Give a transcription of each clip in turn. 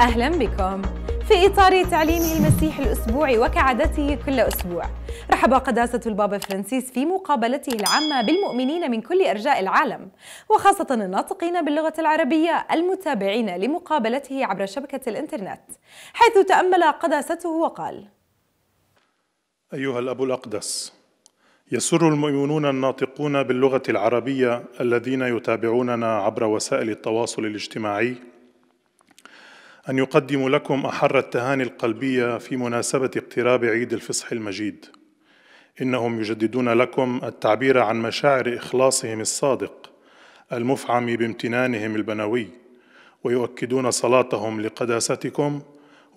أهلا بكم في إطار تعليمه المسيح الأسبوعي وكعادته كل أسبوع رحب قداسة البابا فرانسيس في مقابلته العامة بالمؤمنين من كل أرجاء العالم وخاصة الناطقين باللغة العربية المتابعين لمقابلته عبر شبكة الإنترنت حيث تأمل قداسته وقال أيها الأب الأقدس يسر المؤمنون الناطقون باللغة العربية الذين يتابعوننا عبر وسائل التواصل الاجتماعي أن يقدم لكم أحر التهاني القلبية في مناسبة اقتراب عيد الفصح المجيد إنهم يجددون لكم التعبير عن مشاعر إخلاصهم الصادق المفعم بامتنانهم البنوي ويؤكدون صلاتهم لقداستكم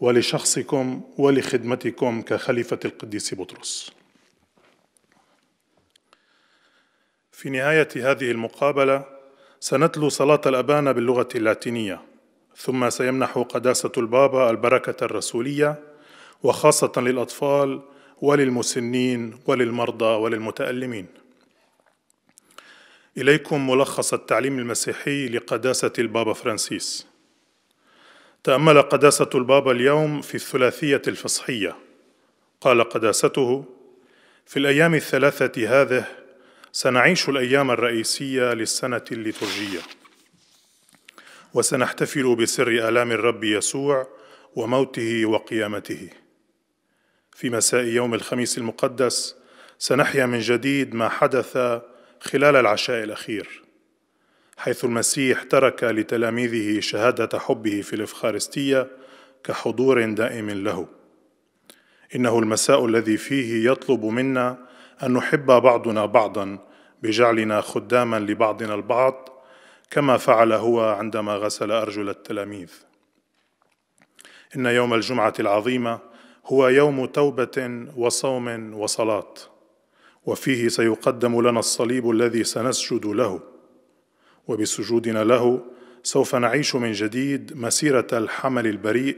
ولشخصكم ولخدمتكم كخليفة القديس بطرس في نهاية هذه المقابلة سنتلو صلاة الأبانة باللغة اللاتينية ثم سيمنح قداسة البابا البركة الرسولية وخاصة للأطفال وللمسنين وللمرضى وللمتألمين. إليكم ملخص التعليم المسيحي لقداسة البابا فرانسيس. تأمل قداسة البابا اليوم في الثلاثية الفصحية. قال قداسته: في الأيام الثلاثة هذه سنعيش الأيام الرئيسية للسنة الليتورجية. وسنحتفل بسر آلام الرب يسوع وموته وقيامته. في مساء يوم الخميس المقدس سنحيا من جديد ما حدث خلال العشاء الأخير، حيث المسيح ترك لتلاميذه شهادة حبه في الإفخارستية كحضور دائم له. إنه المساء الذي فيه يطلب منا أن نحب بعضنا بعضا بجعلنا خداما لبعضنا البعض كما فعل هو عندما غسل ارجل التلاميذ ان يوم الجمعه العظيمه هو يوم توبه وصوم وصلاه وفيه سيقدم لنا الصليب الذي سنسجد له وبسجودنا له سوف نعيش من جديد مسيره الحمل البريء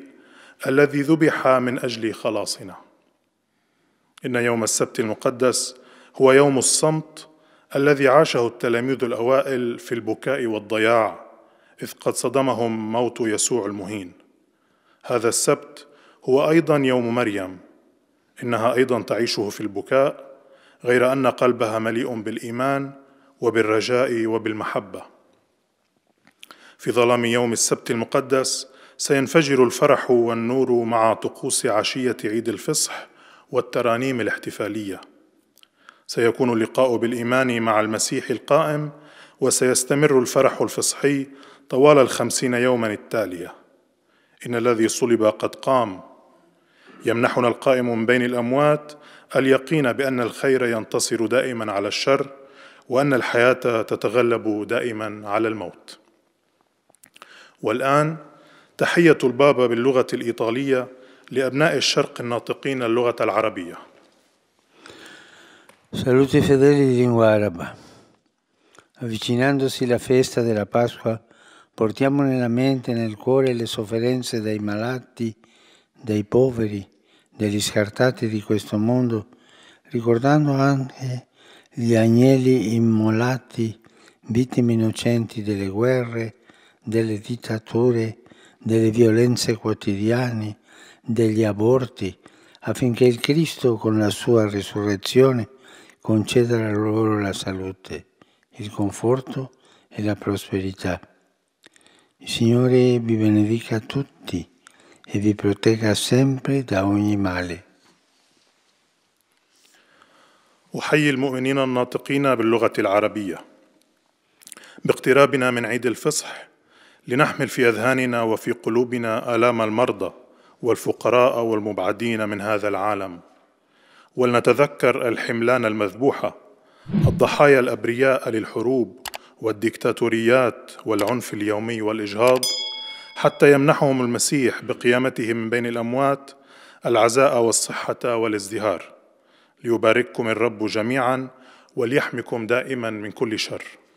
الذي ذبح من اجل خلاصنا ان يوم السبت المقدس هو يوم الصمت الذي عاشه التلاميذ الاوائل في البكاء والضياع اذ قد صدمهم موت يسوع المهين هذا السبت هو ايضا يوم مريم انها ايضا تعيشه في البكاء غير ان قلبها مليء بالايمان وبالرجاء وبالمحبه في ظلام يوم السبت المقدس سينفجر الفرح والنور مع طقوس عشيه عيد الفصح والترانيم الاحتفاليه سيكون اللقاء بالإيمان مع المسيح القائم وسيستمر الفرح الفصحي طوال الخمسين يوما التالية إن الذي صلب قد قام يمنحنا القائم من بين الأموات اليقين بأن الخير ينتصر دائما على الشر وأن الحياة تتغلب دائما على الموت والآن تحية البابا باللغة الإيطالية لأبناء الشرق الناطقين اللغة العربية Saluti fedeli di lingua araba. Avvicinandosi la festa della Pasqua, portiamo nella mente e nel cuore le sofferenze dei malati, dei poveri, degli scartati di questo mondo, ricordando anche gli agnelli immolati, vittime innocenti delle guerre, delle dittature, delle violenze quotidiane, degli aborti, affinché il Cristo con la sua risurrezione conceda loro la salute, il conforto e la prosperità. Il Signore vi benedica tutti e vi protegga sempre da ogni male. أحيي المؤمنين الناطقين باللغة العربية باقترابنا من عيد الفصح لنحمل في أذهاننا وفي قلوبنا آلام المرضى والفقراء والمبعدين من هذا العالم ولنتذكر الحملان المذبوحه الضحايا الابرياء للحروب والديكتاتوريات والعنف اليومي والاجهاض حتى يمنحهم المسيح بقيامته من بين الاموات العزاء والصحه والازدهار ليبارككم الرب جميعا وليحمكم دائما من كل شر